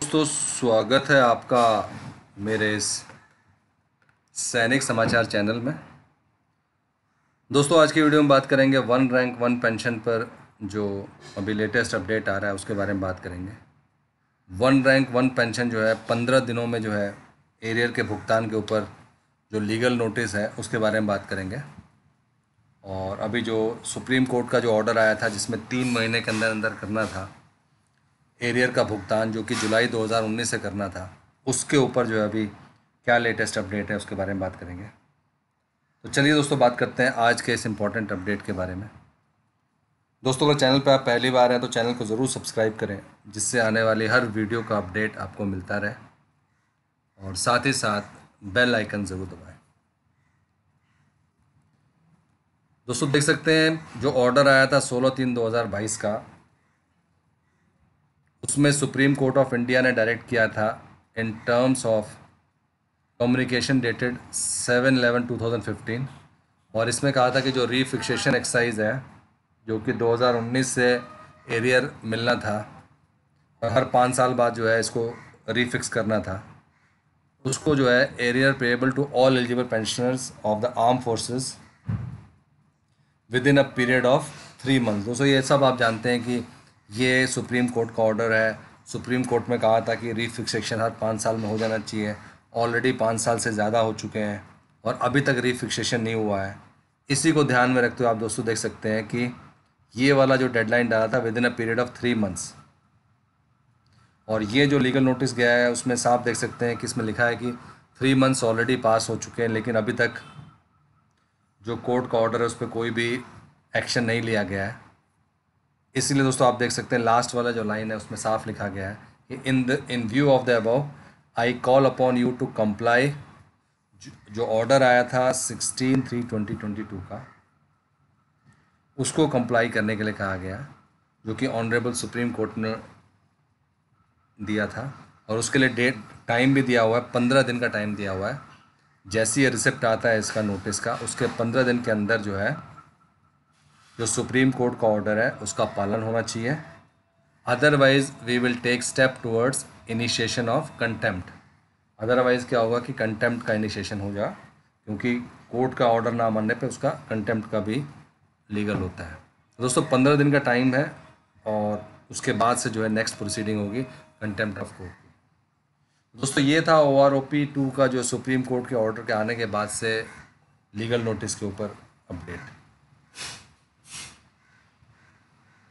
दोस्तों स्वागत है आपका मेरे इस सैनिक समाचार चैनल में दोस्तों आज की वीडियो में बात करेंगे वन रैंक वन पेंशन पर जो अभी लेटेस्ट अपडेट आ रहा है उसके बारे में बात करेंगे वन रैंक वन पेंशन जो है पंद्रह दिनों में जो है एरियर के भुगतान के ऊपर जो लीगल नोटिस है उसके बारे में बात करेंगे और अभी जो सुप्रीम कोर्ट का जो ऑर्डर आया था जिसमें तीन महीने के अंदर अंदर करना था एरियर का भुगतान जो कि जुलाई 2019 से करना था उसके ऊपर जो है अभी क्या लेटेस्ट अपडेट है उसके बारे में बात करेंगे तो चलिए दोस्तों बात करते हैं आज के इस इम्पॉर्टेंट अपडेट के बारे में दोस्तों अगर चैनल पर आप पहली बार हैं तो चैनल को ज़रूर सब्सक्राइब करें जिससे आने वाली हर वीडियो का अपडेट आपको मिलता रहे और साथ ही साथ बेल आइकन ज़रूर दबाएं दोस्तों देख सकते हैं जो ऑर्डर आया था सोलह तीन दो हज़ार बाईस का उसमें सुप्रीम कोर्ट ऑफ इंडिया ने डायरेक्ट किया था in terms of communication dated seven eleven two thousand fifteen और इसमें कहा था कि जो रीफिक्सेशन एक्सरसाइज है जो कि 2019 से एरियर मिलना था और हर पाँच साल बाद जो है इसको रीफिक्स करना था उसको जो है arrear payable to all eligible pensioners of the arm forces within a period of three month दोस्तों ये सब आप जानते हैं कि ये सुप्रीम कोर्ट का ऑर्डर है सुप्रीम कोर्ट में कहा था कि रीफिक्सेशन हर पाँच साल में हो जाना चाहिए ऑलरेडी पाँच साल से ज़्यादा हो चुके हैं और अभी तक रीफिक्सेशन नहीं हुआ है इसी को ध्यान में रखते हुए आप दोस्तों देख सकते हैं कि ये वाला जो डेडलाइन डाला था within a period of three months और ये जो लीगल नोटिस गया है उसमें साफ देख सकते हैं कि इसमें लिखा है कि थ्री मंथ्स ऑलरेडी पास हो चुके हैं लेकिन अभी तक जो कोर्ट का ऑर्डर है उस पर कोई भी एक्शन नहीं लिया गया है इसीलिए दोस्तों आप देख सकते हैं लास्ट वाला जो लाइन है उसमें साफ लिखा गया है in the in view of the above I call upon you to comply जो ऑर्डर आया था sixteen three twenty twenty two का उसको कंप्लाई करने के लिए कहा गया जो कि ऑनरेबल सुप्रीम कोर्ट ने दिया था और उसके लिए डेट टाइम भी दिया हुआ है पंद्रह दिन का टाइम दिया हुआ है जैसे ही रिसिप्ट आता है इसका नोटिस का उसके पंद्रह दिन के अंदर जो है जो सुप्रीम कोर्ट का ऑर्डर है उसका पालन होना चाहिए otherwise we will take step towards initiation of contempt otherwise क्या होगा कि कंटेम्प्ट का इनिशिएशन हो जाए क्योंकि कोर्ट का ऑर्डर ना मानने पे उसका कंटेम्प्ट का भी लीगल होता है दोस्तों पंद्रह दिन का टाइम है और उसके बाद से जो है नेक्स्ट प्रोसीडिंग होगी कंटेम्प्ट ऑफ कोर्ट की दोस्तों ये था O R O P two का जो सुप्रीम कोर्ट के ऑर्डर के आने के बाद से लीगल नोटिस के ऊपर अपडेट